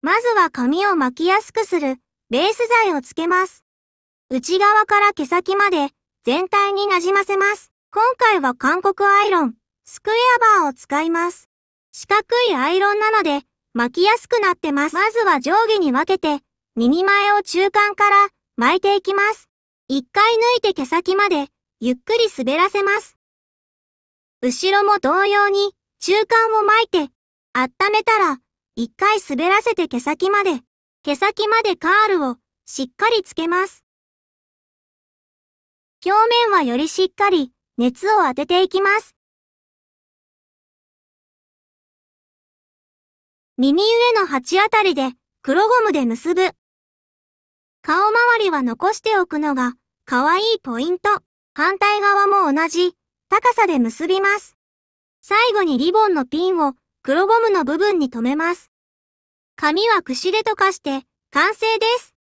まずは髪を巻きやすくするベース剤をつけます。内側から毛先まで全体になじませます。今回は韓国アイロン、スクエアバーを使います。四角いアイロンなので巻きやすくなってます。まずは上下に分けて耳前を中間から巻いていきます。一回抜いて毛先までゆっくり滑らせます。後ろも同様に中間を巻いて温めたら一回滑らせて毛先まで、毛先までカールをしっかりつけます。表面はよりしっかり熱を当てていきます。耳上の鉢あたりで黒ゴムで結ぶ。顔周りは残しておくのが可愛いポイント。反対側も同じ高さで結びます。最後にリボンのピンを黒ゴムの部分に留めます。紙はくしで溶かして完成です。